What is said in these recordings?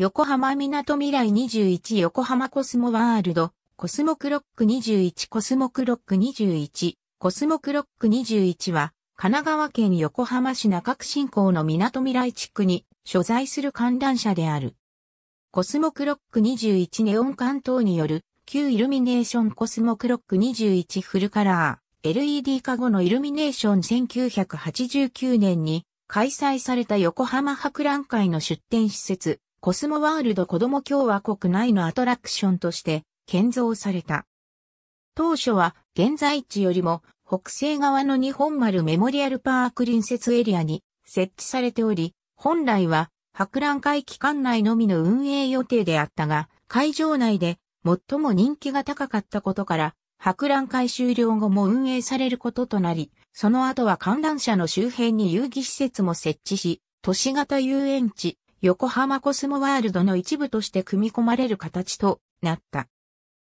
横浜みなとみらい21横浜コスモワールド、コスモクロック21コスモクロック21、コスモクロック21は、神奈川県横浜市中区新港のみなとみらい地区に所在する観覧車である。コスモクロック21ネオン関東による旧イルミネーションコスモクロック21フルカラー LED 化後のイルミネーション1989年に開催された横浜博覧会の出展施設コスモワールド子供共和国内のアトラクションとして建造された。当初は現在地よりも北西側の日本丸メモリアルパーク隣接エリアに設置されており、本来は博覧会期間内のみの運営予定であったが、会場内で最も人気が高かったことから、博覧会終了後も運営されることとなり、その後は観覧車の周辺に遊戯施設も設置し、都市型遊園地、横浜コスモワールドの一部として組み込まれる形となった。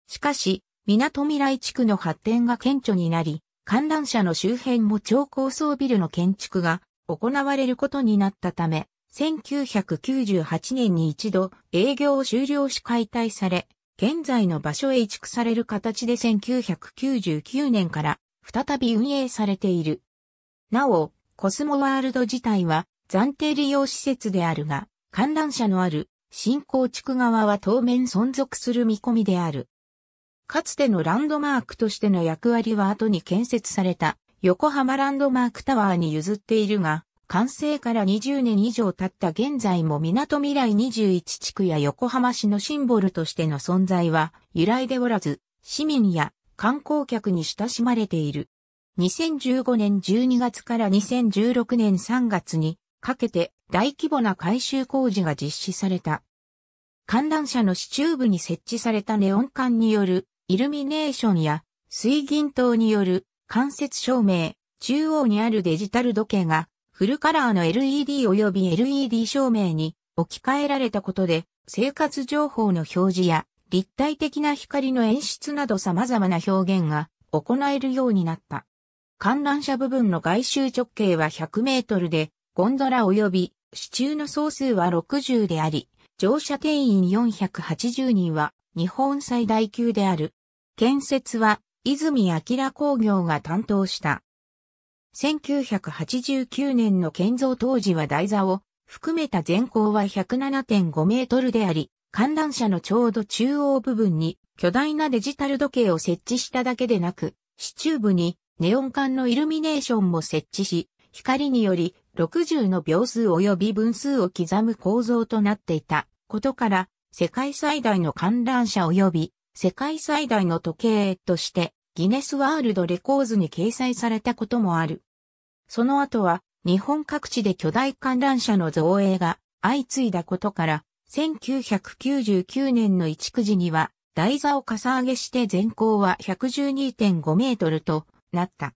しかし、港未来地区の発展が顕著になり、観覧車の周辺も超高層ビルの建築が行われることになったため、1998年に一度営業を終了し解体され、現在の場所へ移築される形で1999年から再び運営されている。なお、コスモワールド自体は暫定利用施設であるが、観覧車のある新構地区側は当面存続する見込みである。かつてのランドマークとしての役割は後に建設された横浜ランドマークタワーに譲っているが、完成から20年以上経った現在も港未来21地区や横浜市のシンボルとしての存在は由来でおらず、市民や観光客に親しまれている。2015年12月から2016年3月にかけて大規模な改修工事が実施された。観覧車の支柱部に設置されたネオン管によるイルミネーションや水銀灯による間接照明、中央にあるデジタル時計がフルカラーの LED 及び LED 照明に置き換えられたことで生活情報の表示や立体的な光の演出など様々な表現が行えるようになった。観覧車部分の外周直径は100メートルでゴンドラ及び支柱の総数は60であり、乗車定員480人は日本最大級である。建設は泉明工業が担当した。1989年の建造当時は台座を含めた全高は107.5メートルであり、観覧車のちょうど中央部分に巨大なデジタル時計を設置しただけでなく、支柱部にネオン管のイルミネーションも設置し、光により60の秒数及び分数を刻む構造となっていたことから、世界最大の観覧車及び世界最大の時計としてギネスワールドレコーズに掲載されたこともある。その後は日本各地で巨大観覧車の造営が相次いだことから、1999年の一九時には台座をかさ上げして全高は112.5メートルとなった。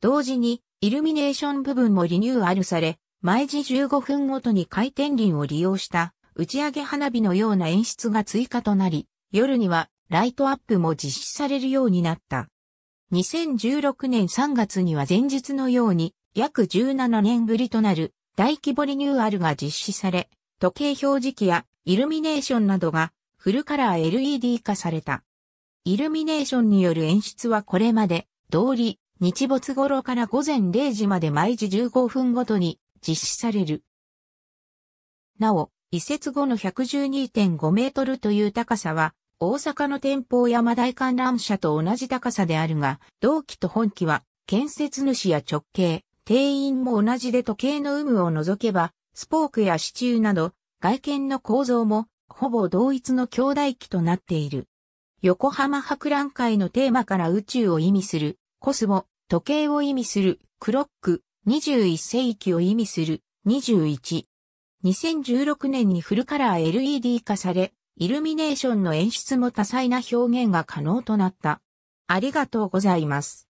同時にイルミネーション部分もリニューアルされ、毎時15分ごとに回転輪を利用した打ち上げ花火のような演出が追加となり、夜にはライトアップも実施されるようになった。2016年3月には前日のように約17年ぶりとなる大規模リニューアルが実施され、時計表示器やイルミネーションなどがフルカラー LED 化された。イルミネーションによる演出はこれまで通り日没頃から午前0時まで毎時15分ごとに実施される。なお、移設後の112.5メートルという高さは、大阪の天保山大観覧車と同じ高さであるが、同期と本期は、建設主や直径、定員も同じで時計の有無を除けば、スポークや支柱など、外見の構造も、ほぼ同一の兄弟機となっている。横浜博覧会のテーマから宇宙を意味するコスモ、時計を意味する、クロック、21世紀を意味する、21。2016年にフルカラー LED 化され、イルミネーションの演出も多彩な表現が可能となった。ありがとうございます。